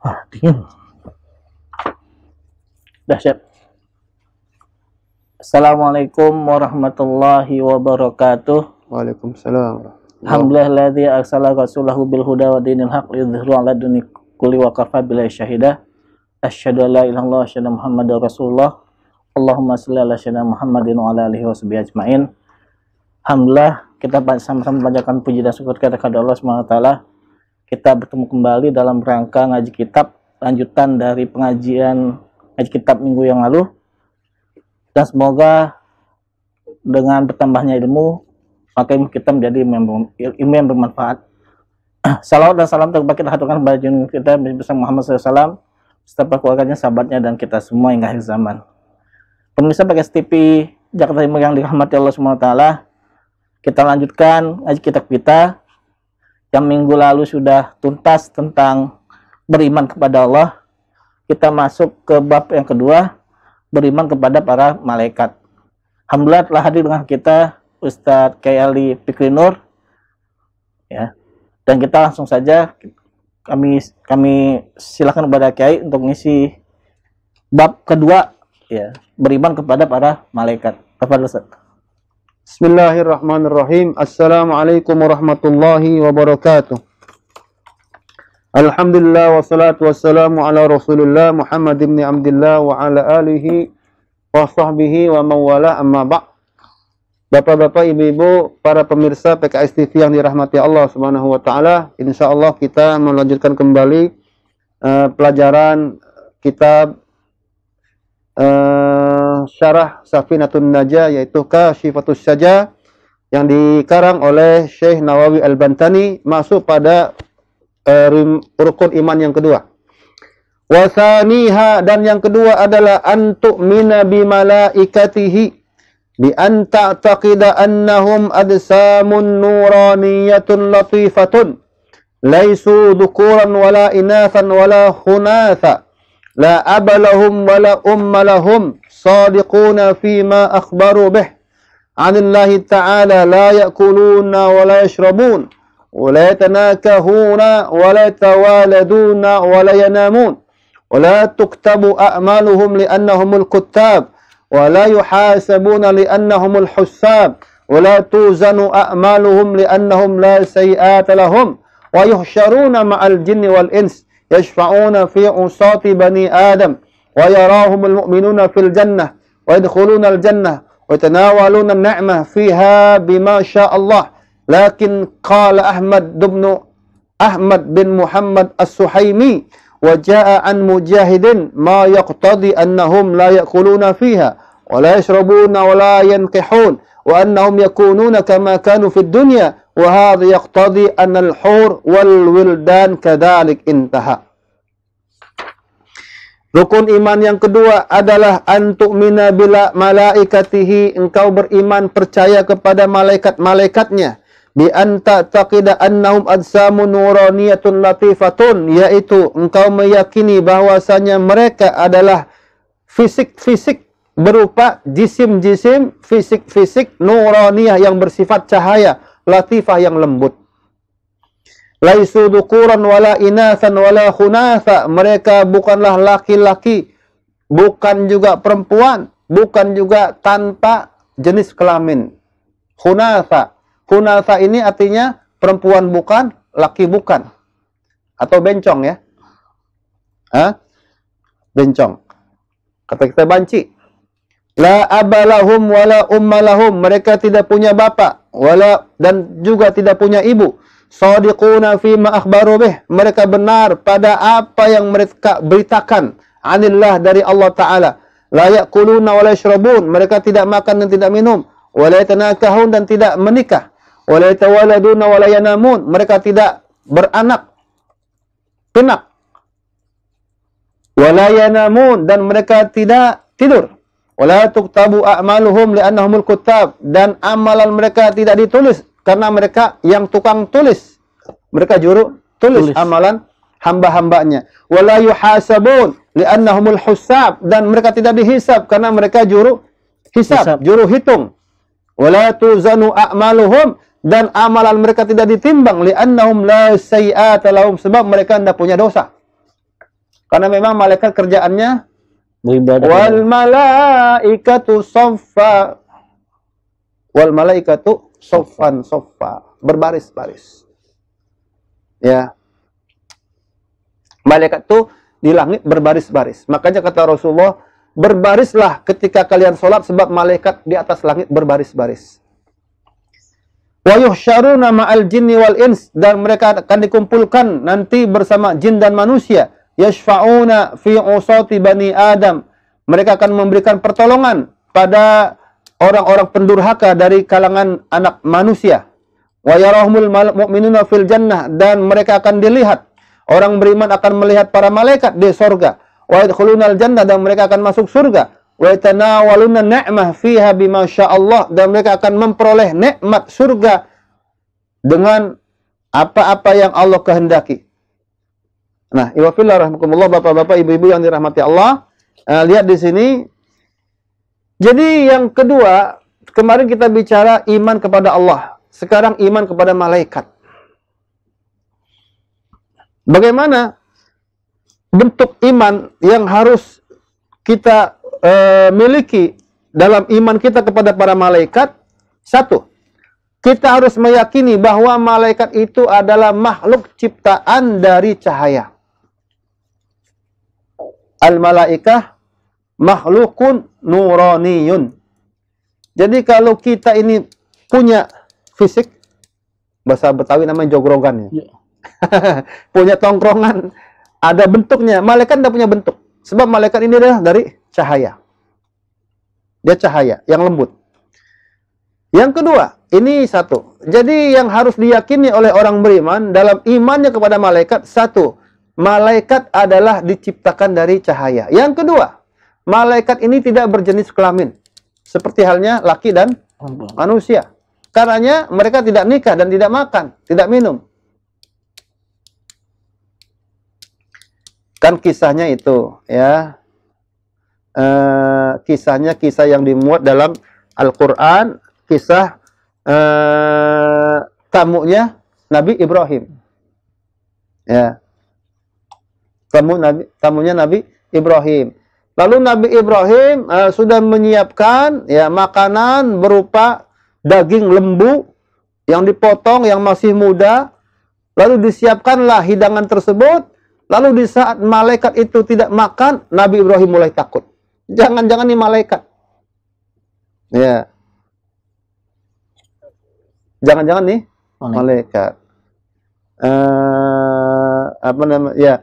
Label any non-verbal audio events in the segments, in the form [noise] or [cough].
ah dingin iya. dahsyat Assalamualaikum warahmatullahi wabarakatuh Waalaikumsalam Alhamdulillah ladzi arsala rasulahu bil huda wa dinil haq liyudhhiru ala dini kulli wa kafa billahi syahida asyhadu an la ilaha illallah asyhadu muhammadar rasulullah Allahumma shalli ala sayyidina Muhammadin wa ala alihi washabihi ajmain Alhamdulillah kita sama-sama panjatkan puji dan syukur kepada Allah Subhanahu wa taala kita bertemu kembali dalam rangka ngaji kitab lanjutan dari pengajian ngaji kitab minggu yang lalu dan semoga dengan bertambahnya ilmu maka ilmu kita menjadi ilmu yang bermanfaat [clears throat] Salam dan salam terbaik kita haturkan kepada junjungan kita bersama Muhammad SAW serta keluarganya, sahabatnya dan kita semua hingga akhir zaman pemirsa pakai STP Jakarta Timur yang dirahmati Allah SWT kita lanjutkan ngaji kitab kita yang minggu lalu sudah tuntas tentang beriman kepada Allah, kita masuk ke bab yang kedua, beriman kepada para malaikat. Alhamdulillah telah hadir dengan kita Ustadz Kyali Pikrinur. Ya. Dan kita langsung saja kami kami silakan kepada Kiai untuk mengisi bab kedua ya, beriman kepada para malaikat. Kepada Ustadz. Bismillahirrahmanirrahim. Assalamualaikum warahmatullahi wabarakatuh. Alhamdulillah wassalatu wassalamu ala Rasulillah Muhammad ibn Abdullah wa ala alihi wa sahbihi wa mawala amma ba' Bapak-bapak, ibu-ibu, para pemirsa PKS TV yang dirahmati Allah Subhanahu wa taala, insyaallah kita melanjutkan kembali uh, pelajaran kitab Eh, syarah Safinatun Najah yaitu Kasyifatus Saja yang dikarang oleh Syekh Nawawi Al-Bantani masuk pada uh, rukun iman yang kedua. Wasaniha dan yang kedua adalah antuk mina bi bi an ta'taqida annahum adsamun nuraniyatun latifatun laisu dukuran wala inathan wala hunatha لا أب لهم ولا أم لهم صادقون فيما أخبروا به عن الله تعالى لا يأكلون ولا يشربون ولا يتناكهون ولا يتوالدون ولا ينامون ولا تكتب أعمالهم لأنهم الكتاب ولا يحاسبون لأنهم الحساب ولا توزن أعمالهم لأنهم لا سيئات لهم ويحشرون مع الجن والإنس يشفعون في عصاة بني آدم ويراهم المؤمنون في الجنة ويدخلون الجنة ويتناولون النعمة فيها بما شاء الله لكن قال أحمد بن أحمد بن محمد السحيمي وجاء عن مجاهد ما يقتضي أنهم لا يأكلون فيها ولا يشربون ولا ينكحون وأنهم يكونون كما كانوا في الدنيا wa hadha yaqtadi an al-hur wal wildan kadhalik intaha Rukun iman yang kedua adalah antuk mina bila malaikatihi engkau beriman percaya kepada malaikat-malaikatnya bi anta taqida annahum adsamu nuraniyatun latifatun yaitu engkau meyakini bahwasanya mereka adalah fisik-fisik berupa jisim-jisim fisik-fisik nuraniyah yang bersifat cahaya latifah yang lembut. Laisu dukuran wala inasan wala khunasa. Mereka bukanlah laki-laki, bukan juga perempuan, bukan juga tanpa jenis kelamin. Khunasa. Khunasa ini artinya perempuan bukan, laki bukan. Atau bencong ya. Hah? Bencong. Kata kita banci. La abalahum wala ummalahum. Mereka tidak punya bapak wala dan juga tidak punya ibu. Sadiquna fi ma akhbaru bih. Mereka benar pada apa yang mereka beritakan anillah dari Allah taala. La yaquluna wala yashrabun. Mereka tidak makan dan tidak minum. Wala yatanakahun dan tidak menikah. Wala yatawaladuna wala yanamun. Mereka tidak beranak pinak. Wala yanamun dan mereka tidak tidur. Wala tuktabu a'maluhum li'annahumul kutab dan amalan mereka tidak ditulis karena mereka yang tukang tulis. Mereka juru tulis, tulis. amalan hamba-hambanya. Wala yuhasabun li'annahumul husab dan mereka tidak dihisab karena mereka juru hisab, hisab. juru hitung. Wala tuzanu a'maluhum dan amalan mereka tidak ditimbang li'annahum la sayi'ata lahum sebab mereka tidak punya dosa. Karena memang malaikat kerjaannya beribadah wal malaikatu soffa wal malaikatu soffan soffa berbaris-baris ya malaikat tuh di langit berbaris-baris makanya kata Rasulullah berbarislah ketika kalian sholat sebab malaikat di atas langit berbaris-baris wa ma'al jinni wal ins dan mereka akan dikumpulkan nanti bersama jin dan manusia yashfa'una fi usati bani Adam. Mereka akan memberikan pertolongan pada orang-orang pendurhaka dari kalangan anak manusia. Wa yarahumul mu'minuna fil jannah dan mereka akan dilihat. Orang beriman akan melihat para malaikat di surga. Wa yadkhulunal jannah dan mereka akan masuk surga. Wa tanawaluna ni'mah fiha bima Allah dan mereka akan memperoleh nikmat surga dengan apa-apa yang Allah kehendaki. Nah, iwafillah rahmatullah bapak-bapak, ibu-ibu yang dirahmati Allah. Uh, lihat di sini. Jadi yang kedua, kemarin kita bicara iman kepada Allah. Sekarang iman kepada malaikat. Bagaimana bentuk iman yang harus kita e, miliki dalam iman kita kepada para malaikat? Satu, kita harus meyakini bahwa malaikat itu adalah makhluk ciptaan dari cahaya al-malaikah makhlukun nuraniyun. Jadi kalau kita ini punya fisik, bahasa Betawi namanya jogrogan ya. ya. [laughs] punya tongkrongan, ada bentuknya. Malaikat tidak punya bentuk. Sebab malaikat ini adalah dari cahaya. Dia cahaya yang lembut. Yang kedua, ini satu. Jadi yang harus diyakini oleh orang beriman dalam imannya kepada malaikat, satu, malaikat adalah diciptakan dari cahaya. Yang kedua, malaikat ini tidak berjenis kelamin. Seperti halnya laki dan manusia. Karena mereka tidak nikah dan tidak makan, tidak minum. Kan kisahnya itu, ya. E, kisahnya kisah yang dimuat dalam Al-Quran, kisah e, tamunya Nabi Ibrahim. Ya, tamu Nabi, tamunya Nabi Ibrahim. Lalu Nabi Ibrahim uh, sudah menyiapkan ya makanan berupa daging lembu yang dipotong yang masih muda. Lalu disiapkanlah hidangan tersebut. Lalu di saat malaikat itu tidak makan, Nabi Ibrahim mulai takut. Jangan-jangan nih malaikat. Ya. Jangan-jangan nih malaikat. Uh, apa namanya? Ya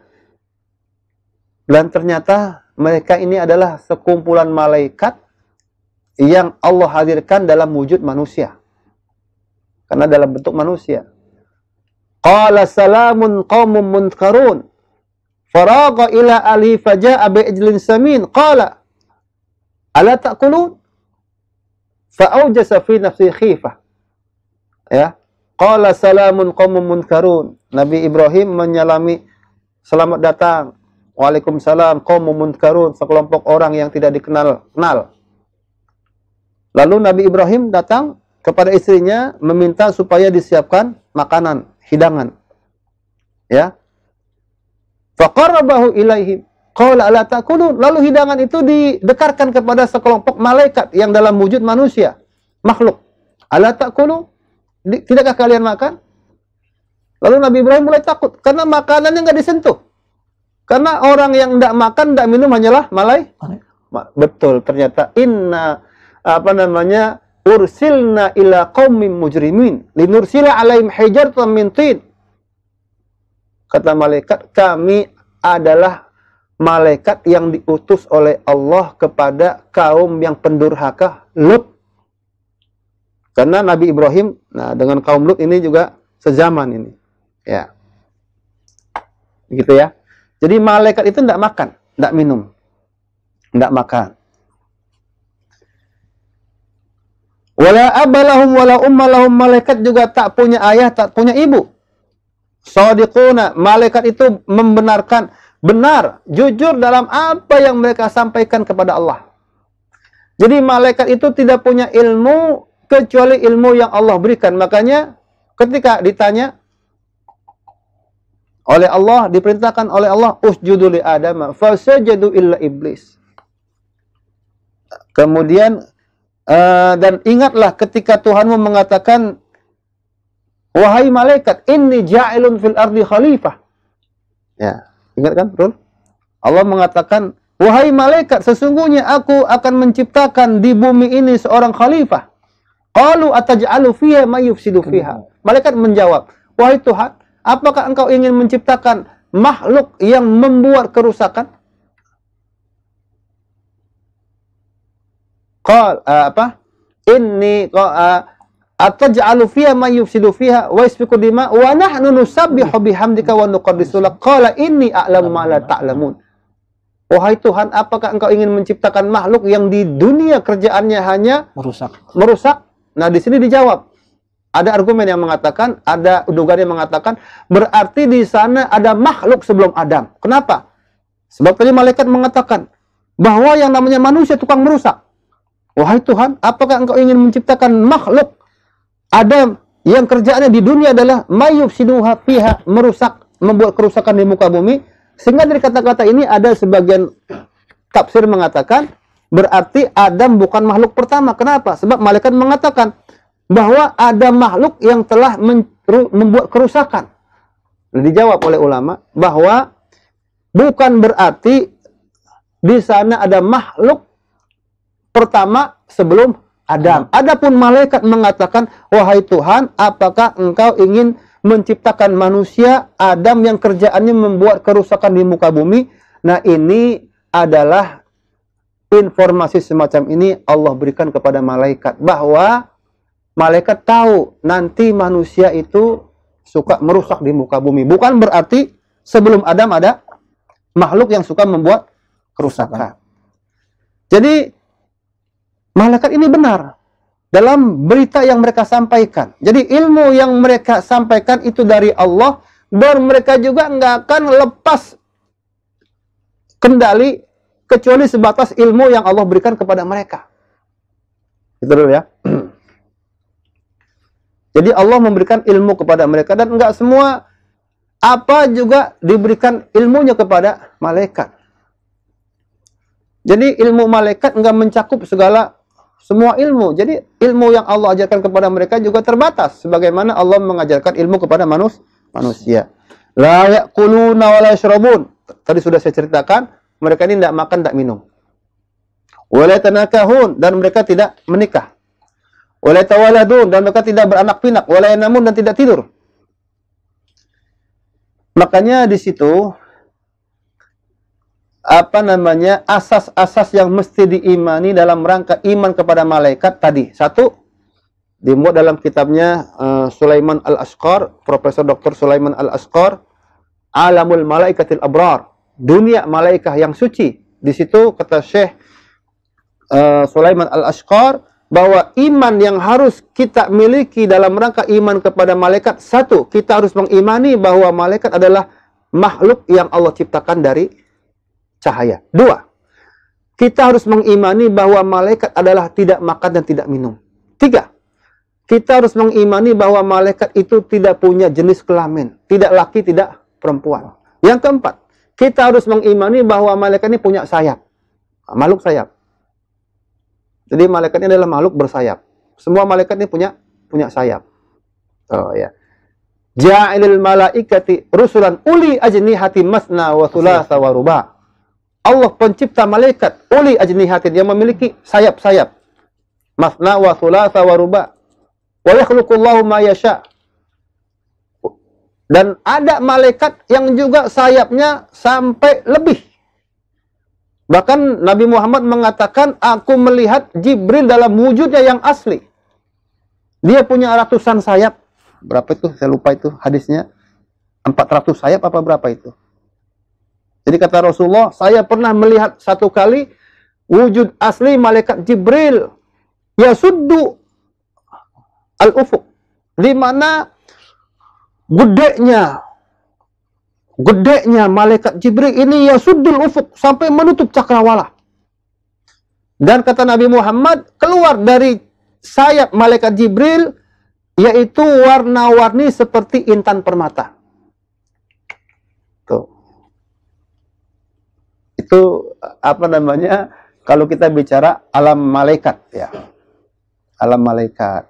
dan ternyata mereka ini adalah sekumpulan malaikat yang Allah hadirkan dalam wujud manusia. Karena dalam bentuk manusia. Qala salamun qaumun munkarun. Faraga ila ali faja'a bi'ijlin samin. Qala ala ta'kulun? Fa'aujasa fi nafsi khifah. Ya. Qala salamun qaumun munkarun. Nabi Ibrahim menyalami selamat datang Waalaikumsalam qaum munkarun, sekelompok orang yang tidak dikenal kenal. Lalu Nabi Ibrahim datang kepada istrinya meminta supaya disiapkan makanan, hidangan. Ya. Faqarrabahu ilaihim. Qala ala takulun. Lalu hidangan itu didekarkan kepada sekelompok malaikat yang dalam wujud manusia, makhluk. Ala takulun. Tidakkah kalian makan? Lalu Nabi Ibrahim mulai takut karena makanannya nggak disentuh. Karena orang yang tidak makan, tidak minum hanyalah malai. Betul, ternyata inna apa namanya ursilna ila qaumin mujrimin linursila alaihim hijaratan min tin. Kata malaikat, kami adalah malaikat yang diutus oleh Allah kepada kaum yang pendurhaka Lut. Karena Nabi Ibrahim nah dengan kaum Lut ini juga sejaman ini. Ya. Begitu ya. Jadi malaikat itu tidak makan, tidak minum, tidak makan. Wala abalahum wala ummalahum malaikat juga tak punya ayah, tak punya ibu. Sadiquna, malaikat itu membenarkan benar, jujur dalam apa yang mereka sampaikan kepada Allah. Jadi malaikat itu tidak punya ilmu kecuali ilmu yang Allah berikan. Makanya ketika ditanya oleh Allah diperintahkan oleh Allah usjudu li Adam sajadu illa iblis. Kemudian uh, dan ingatlah ketika Tuhanmu mengatakan wahai malaikat inni ja'ilun fil ardi khalifah. Ya, ingat kan, Rul? Allah mengatakan wahai malaikat sesungguhnya aku akan menciptakan di bumi ini seorang khalifah. Qalu ataj'alu fiha may yufsidu fiha. Hmm. Malaikat menjawab, "Wahai Tuhan, Apakah engkau ingin menciptakan makhluk yang membuat kerusakan? Qal uh, apa? Inni qala eh, ataj'alu fiha man yufsidu fiha wa yasfiku dima wa nahnu nusabbihu bihamdika wa nuqaddisu lak. Qala inni a'lamu ma la ta'lamun. Wahai Tuhan, apakah engkau ingin menciptakan makhluk yang di dunia kerjaannya hanya merusak? Merusak. Nah, di sini dijawab, ada argumen yang mengatakan, ada dugaan yang mengatakan, berarti di sana ada makhluk sebelum Adam. Kenapa? Sebab tadi malaikat mengatakan bahwa yang namanya manusia tukang merusak. Wahai Tuhan, apakah engkau ingin menciptakan makhluk Adam yang kerjaannya di dunia adalah mayub siduha piha, merusak, membuat kerusakan di muka bumi? Sehingga dari kata-kata ini ada sebagian tafsir mengatakan berarti Adam bukan makhluk pertama. Kenapa? Sebab malaikat mengatakan bahwa ada makhluk yang telah membuat kerusakan. Nah, dijawab oleh ulama bahwa bukan berarti di sana ada makhluk pertama sebelum Adam. Adapun malaikat mengatakan, "Wahai Tuhan, apakah Engkau ingin menciptakan manusia Adam yang kerjaannya membuat kerusakan di muka bumi?" Nah, ini adalah informasi semacam ini Allah berikan kepada malaikat bahwa malaikat tahu nanti manusia itu suka merusak di muka bumi. Bukan berarti sebelum Adam ada makhluk yang suka membuat kerusakan. Jadi malaikat ini benar dalam berita yang mereka sampaikan. Jadi ilmu yang mereka sampaikan itu dari Allah dan mereka juga nggak akan lepas kendali kecuali sebatas ilmu yang Allah berikan kepada mereka. Itu dulu ya. [clears throat] Jadi Allah memberikan ilmu kepada mereka dan enggak semua apa juga diberikan ilmunya kepada malaikat. Jadi ilmu malaikat enggak mencakup segala semua ilmu. Jadi ilmu yang Allah ajarkan kepada mereka juga terbatas sebagaimana Allah mengajarkan ilmu kepada manusia. La yaquluna wa Tadi sudah saya ceritakan, mereka ini tidak makan, tidak minum. Wa la dan mereka tidak menikah. Wala tawaladun dan mereka tidak beranak pinak, wala namun dan tidak tidur. Makanya di situ apa namanya asas-asas yang mesti diimani dalam rangka iman kepada malaikat tadi. Satu dimuat dalam kitabnya uh, Sulaiman Al-Asqar, Profesor Dr. Sulaiman Al-Asqar, Alamul Malaikatil Abrar, dunia malaikat yang suci. Di situ kata Syekh uh, Sulaiman Al-Asqar, bahwa iman yang harus kita miliki dalam rangka iman kepada malaikat satu kita harus mengimani bahwa malaikat adalah makhluk yang Allah ciptakan dari cahaya dua kita harus mengimani bahwa malaikat adalah tidak makan dan tidak minum tiga kita harus mengimani bahwa malaikat itu tidak punya jenis kelamin tidak laki tidak perempuan yang keempat kita harus mengimani bahwa malaikat ini punya sayap makhluk sayap jadi malaikat ini adalah makhluk bersayap. Semua malaikat ini punya punya sayap. Oh ya. Ja'ilil malaikati rusulan uli ajnihati masna wa thulatha wa ruba. Allah pencipta malaikat uli ajnihati yang memiliki sayap-sayap. Masna wa thulatha wa ruba. Wa yakhluqullahu ma yasha. Dan ada malaikat yang juga sayapnya sampai lebih Bahkan Nabi Muhammad mengatakan, aku melihat Jibril dalam wujudnya yang asli. Dia punya ratusan sayap. Berapa itu? Saya lupa itu hadisnya. empat ratus sayap apa berapa itu? Jadi kata Rasulullah, saya pernah melihat satu kali wujud asli malaikat Jibril Ya suddu al ufuk Di mana gedenya gedenya malaikat Jibril ini ya sudul ufuk sampai menutup cakrawala. Dan kata Nabi Muhammad keluar dari sayap malaikat Jibril yaitu warna-warni seperti intan permata. Tuh. Itu apa namanya? Kalau kita bicara alam malaikat ya. Alam malaikat.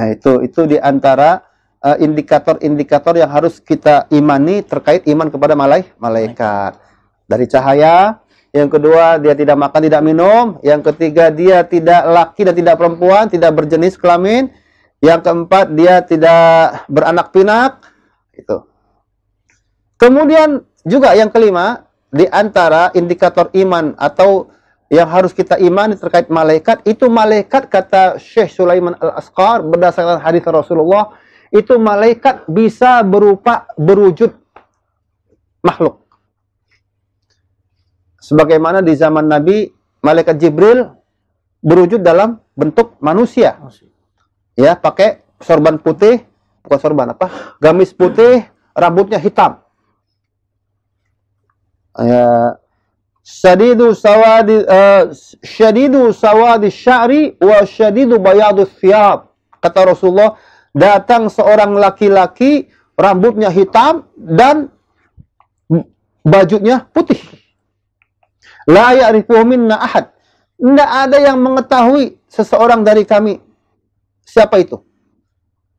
Nah, itu itu diantara antara Eh, indikator-indikator yang harus kita imani terkait iman kepada malaik malaikat. Dari cahaya, yang kedua dia tidak makan, tidak minum, yang ketiga dia tidak laki dan tidak perempuan, tidak berjenis kelamin, yang keempat dia tidak beranak pinak, itu. Kemudian juga yang kelima di antara indikator iman atau yang harus kita imani terkait malaikat itu malaikat kata Syekh Sulaiman Al-Asqar berdasarkan hadis Rasulullah itu malaikat bisa berupa berwujud makhluk. Sebagaimana di zaman Nabi, malaikat Jibril berwujud dalam bentuk manusia. Ya, pakai sorban putih, bukan sorban apa? Gamis putih, rambutnya hitam. Ya, Shadidu sawadi uh, syadidu sawadi syari wa syadidu bayadu thiyab. Kata Rasulullah, datang seorang laki-laki rambutnya hitam dan bajunya putih. La ya'rifu minna ahad. Tidak ada yang mengetahui seseorang dari kami. Siapa itu?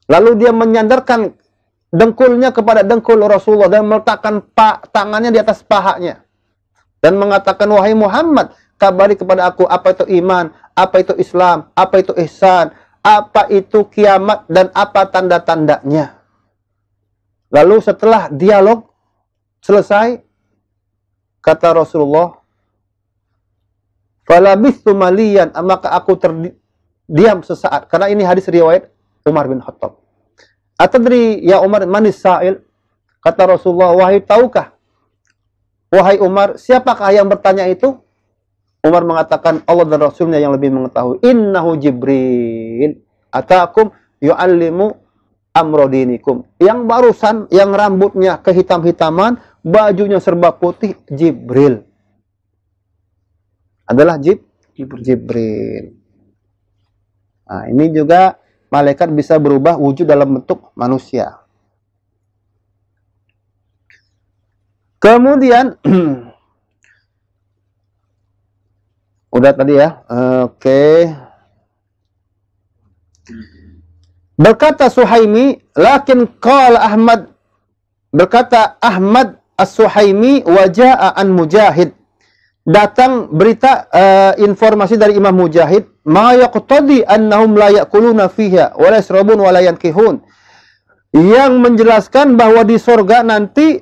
Lalu dia menyandarkan dengkulnya kepada dengkul Rasulullah dan meletakkan tangannya di atas pahanya. Dan mengatakan, wahai Muhammad, kabari kepada aku apa itu iman, apa itu Islam, apa itu ihsan, apa itu kiamat dan apa tanda-tandanya. Lalu setelah dialog selesai, kata Rasulullah, Falabistu malian, maka aku terdiam sesaat. Karena ini hadis riwayat Umar bin Khattab. Atadri ya Umar manis sa'il? Kata Rasulullah, wahai tahukah? Wahai Umar, siapakah yang bertanya itu? Umar mengatakan Allah dan Rasulnya yang lebih mengetahui. Innahu Jibril atakum yu'allimu amrodinikum. Yang barusan, yang rambutnya kehitam-hitaman, bajunya serba putih, Jibril. Adalah Jib, Jibril. Jibril. Nah, ini juga malaikat bisa berubah wujud dalam bentuk manusia. Kemudian [clears throat] Udah tadi ya. Oke. Okay. Berkata Suhaimi, lakin qala Ahmad berkata Ahmad As-Suhaimi wajaa an Mujahid. Datang berita uh, informasi dari Imam Mujahid, ma yaqtadi annahum la yaquluna fiha wa la yashrabun wa la yankihun. Yang menjelaskan bahwa di sorga nanti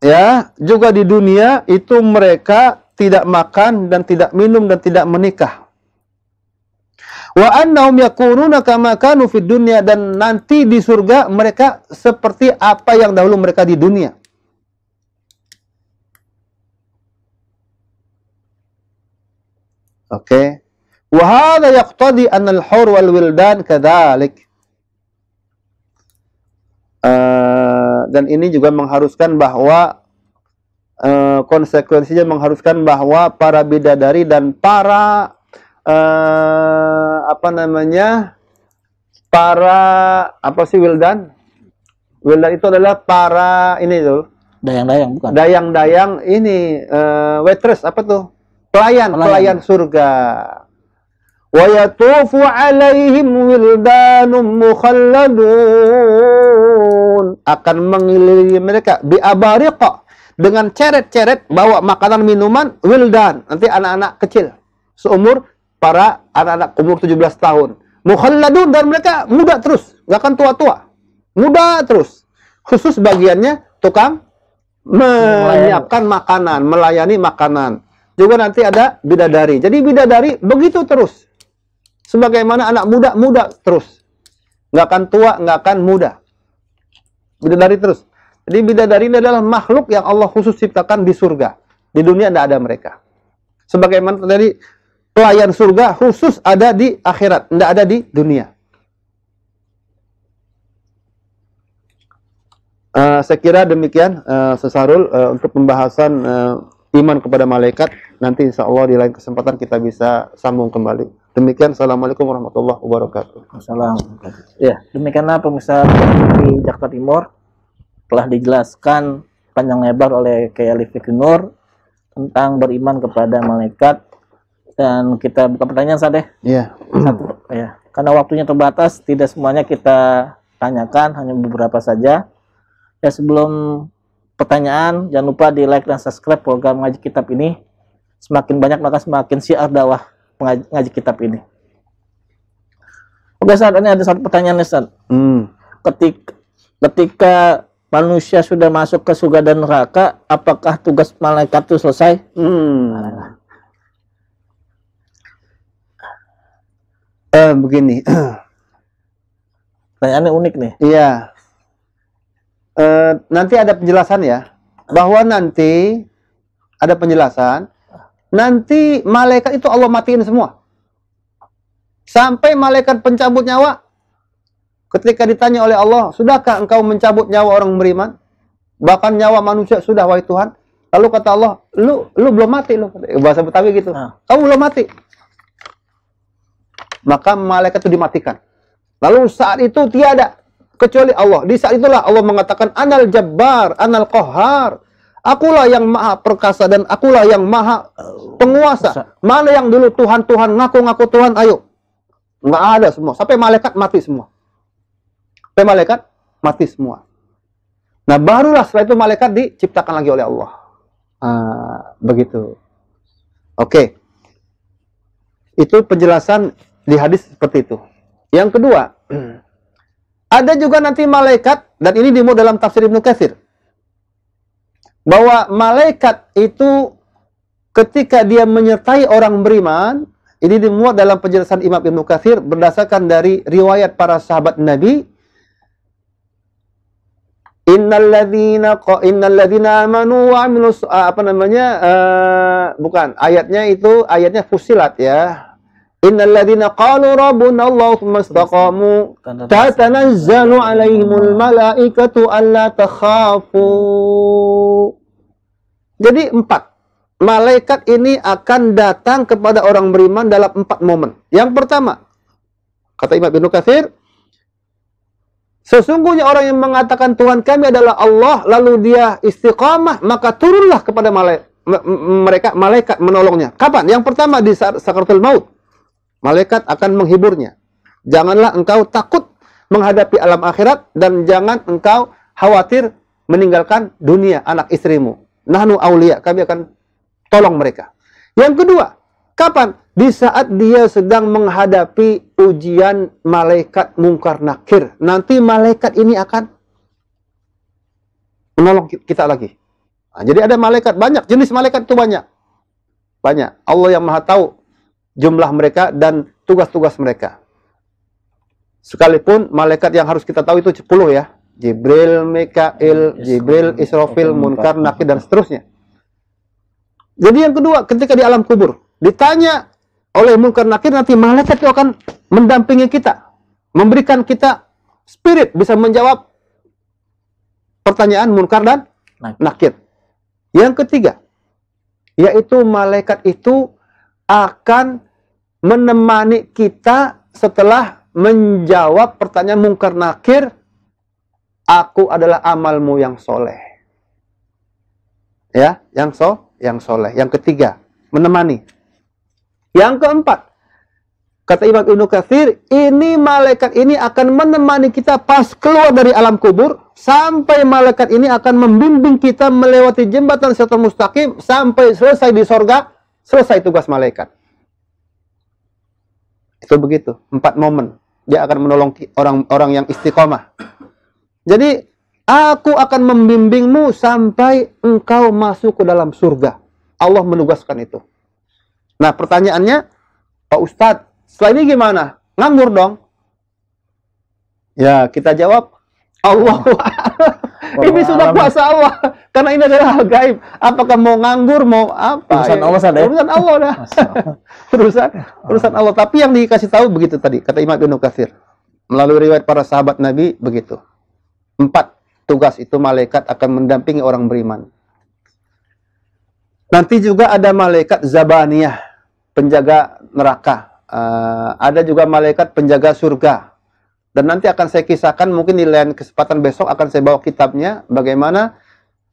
ya juga di dunia itu mereka tidak makan dan tidak minum dan tidak menikah. Wa annahum yakununa kama kanu fid dunya dan nanti di surga mereka seperti apa yang dahulu mereka di dunia. Oke. Wa hadha yaqtadi an al-hur wal wildan kadzalik. Uh, eh, dan ini juga mengharuskan bahwa Eh, konsekuensinya mengharuskan bahwa para bidadari dan para uh, apa namanya para apa sih Wildan? Wildan itu adalah para ini tuh dayang-dayang bukan? Dayang-dayang ini uh, waitress apa tuh? Pelayan, pelayan, pelayan surga. Wa yatufu alaihim wildanum mukhalladun akan mengelilingi mereka bi abariqa dengan ceret-ceret bawa makanan minuman wildan nanti anak-anak kecil seumur para anak-anak umur 17 tahun mukhalladun dan mereka muda terus nggak akan tua-tua muda terus khusus bagiannya tukang menyiapkan makanan melayani makanan juga nanti ada bidadari jadi bidadari begitu terus sebagaimana anak muda muda terus nggak akan tua nggak akan muda bidadari terus jadi bidadari ini adalah makhluk yang Allah khusus ciptakan di surga. Di dunia tidak ada mereka. Sebagaimana tadi pelayan surga khusus ada di akhirat, tidak ada di dunia. Uh, saya kira demikian uh, eh, sesarul uh, eh, untuk pembahasan uh, iman kepada malaikat. Nanti insya Allah di lain kesempatan kita bisa sambung kembali. Demikian, Assalamualaikum warahmatullahi wabarakatuh. Assalamualaikum. Ya, demikianlah pemirsa di Jakarta Timur telah dijelaskan panjang lebar oleh Kiai Alif Nur tentang beriman kepada malaikat dan kita buka pertanyaan saat deh. Iya. Satu ya. Karena waktunya terbatas, tidak semuanya kita tanyakan, hanya beberapa saja. Ya sebelum pertanyaan, jangan lupa di like dan subscribe program ngaji kitab ini. Semakin banyak maka semakin siar dakwah ngaji kitab ini. Oke saat ini ada satu pertanyaan nih Ustaz. Hmm. Ketika, ketika manusia sudah masuk ke surga dan neraka, apakah tugas malaikat itu selesai? Hmm. Eh, begini. [clears throat] Pertanyaannya unik nih. Iya. Eh, nanti ada penjelasan ya. Bahwa nanti ada penjelasan. Nanti malaikat itu Allah matiin semua. Sampai malaikat pencabut nyawa Ketika ditanya oleh Allah, sudahkah engkau mencabut nyawa orang beriman? Bahkan nyawa manusia sudah, wahai Tuhan. Lalu kata Allah, lu lu belum mati lu. Bahasa Betawi gitu. Nah. Kamu belum mati. Maka malaikat itu dimatikan. Lalu saat itu tiada kecuali Allah. Di saat itulah Allah mengatakan anal jabbar, anal kohar. Akulah yang maha perkasa dan akulah yang maha penguasa. Mana yang dulu Tuhan Tuhan ngaku ngaku Tuhan? Ayo, nggak ada semua. Sampai malaikat mati semua. Tapi malaikat mati semua. Nah, barulah setelah itu malaikat diciptakan lagi oleh Allah. Uh, begitu. Oke. Okay. Itu penjelasan di hadis seperti itu. Yang kedua, [clears throat] ada juga nanti malaikat dan ini dimu dalam tafsir Ibnu Katsir. Bahwa malaikat itu ketika dia menyertai orang beriman, ini dimuat dalam penjelasan Imam Ibnu Katsir berdasarkan dari riwayat para sahabat Nabi Innalladzina innalladzina amanu wa amilus apa namanya? Uh, bukan, ayatnya itu ayatnya fusilat ya. Innalladzina qalu rabbuna Allah mastaqamu tatanazzalu alaihimul malaikatu alla takhafu. Jadi empat. Malaikat ini akan datang kepada orang beriman dalam empat momen. Yang pertama, kata Imam bin Katsir, Sesungguhnya orang yang mengatakan Tuhan kami adalah Allah, lalu dia istiqamah, maka turunlah kepada mereka malaikat menolongnya. Kapan? Yang pertama di sakaratul maut. Malaikat akan menghiburnya. Janganlah engkau takut menghadapi alam akhirat dan jangan engkau khawatir meninggalkan dunia anak istrimu. Nahnu aulia, kami akan tolong mereka. Yang kedua, kapan? di saat dia sedang menghadapi ujian malaikat mungkar nakir. Nanti malaikat ini akan menolong kita lagi. Nah, jadi ada malaikat banyak, jenis malaikat itu banyak. Banyak. Allah yang Maha tahu jumlah mereka dan tugas-tugas mereka. Sekalipun malaikat yang harus kita tahu itu 10 ya. Jibril, Mikail, Jibril, Israfil, Munkar, Nakir dan seterusnya. Jadi yang kedua ketika di alam kubur ditanya oleh mungkar nakir nanti malaikat itu akan mendampingi kita, memberikan kita spirit bisa menjawab pertanyaan munkar dan nakir. Yang ketiga, yaitu malaikat itu akan menemani kita setelah menjawab pertanyaan mungkar nakir, aku adalah amalmu yang soleh. Ya, yang so, yang soleh. Yang ketiga, menemani. Yang keempat, kata Imam Ibnu Katsir, ini malaikat ini akan menemani kita pas keluar dari alam kubur sampai malaikat ini akan membimbing kita melewati jembatan syaitan mustaqim sampai selesai di sorga, selesai tugas malaikat. Itu begitu, empat momen. Dia akan menolong orang-orang yang istiqomah. Jadi, aku akan membimbingmu sampai engkau masuk ke dalam surga. Allah menugaskan itu. Nah, pertanyaannya, Pak Ustadz, setelah ini gimana? Nganggur dong. Ya, kita jawab, Allah. [laughs] ini sudah puasa Allah. Karena ini adalah hal gaib. Apakah mau nganggur, mau apa? Urusan ya, Allah saja. Ya? Urusan Allah dah. [laughs] urusan, urusan Allah. Tapi yang dikasih tahu begitu tadi, kata Imam Ibn Kathir. Melalui riwayat para sahabat Nabi, begitu. Empat tugas itu malaikat akan mendampingi orang beriman. Nanti juga ada malaikat Zabaniyah penjaga neraka, uh, ada juga malaikat penjaga surga. Dan nanti akan saya kisahkan mungkin di lain kesempatan besok akan saya bawa kitabnya bagaimana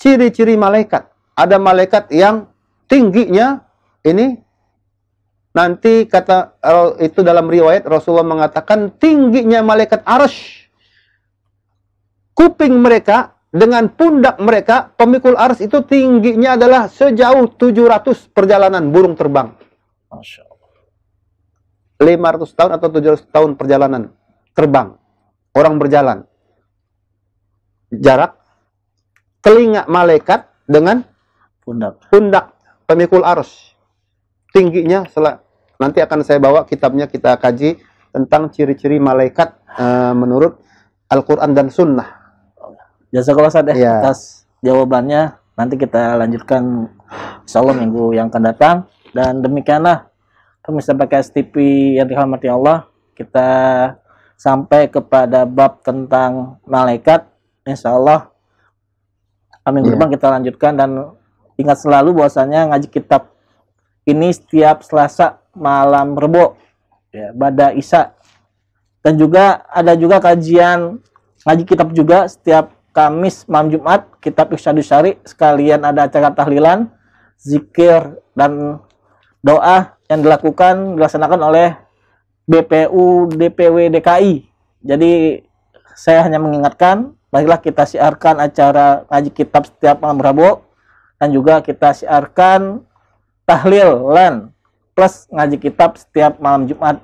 ciri-ciri malaikat. Ada malaikat yang tingginya ini nanti kata eh, itu dalam riwayat Rasulullah mengatakan tingginya malaikat arsh kuping mereka dengan pundak mereka pemikul arsh itu tingginya adalah sejauh 700 perjalanan burung terbang Masya Allah. 500 tahun atau 700 tahun perjalanan terbang. Orang berjalan. Jarak telinga malaikat dengan pundak. Pundak pemikul arus. Tingginya setelah nanti akan saya bawa kitabnya kita kaji tentang ciri-ciri malaikat uh, menurut Al-Qur'an dan Sunnah. Jasa ada eh, ya. atas jawabannya. Nanti kita lanjutkan Allah minggu yang akan datang. Dan demikianlah pemirsa PKS TV yang dihormati Allah, kita sampai kepada bab tentang malaikat. Insya Allah amin yeah. Iya. berbang kita lanjutkan dan ingat selalu bahwasanya ngaji kitab ini setiap Selasa malam Rebo ya, pada Isa dan juga ada juga kajian ngaji kitab juga setiap Kamis malam Jumat kitab Isyadu Syari sekalian ada acara tahlilan zikir dan doa yang dilakukan dilaksanakan oleh BPU DPW DKI. Jadi saya hanya mengingatkan, marilah kita siarkan acara ngaji kitab setiap malam Rabu dan juga kita siarkan tahlil lan plus ngaji kitab setiap malam Jumat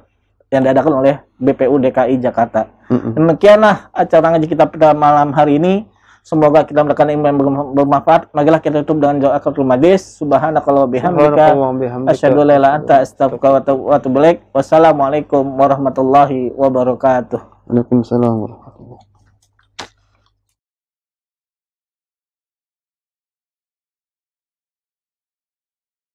yang diadakan oleh BPU DKI Jakarta. Demikianlah acara ngaji kitab pada malam hari ini. Semoga kita melakukan ilmu yang bermanfaat. Marilah kita tutup dengan doa qatul majlis. Subhanakallah bihamdika. Asyhadu an la anta astaghfiruka wa atubu ilaik. Wassalamualaikum warahmatullahi wabarakatuh. Waalaikumsalam warahmatullahi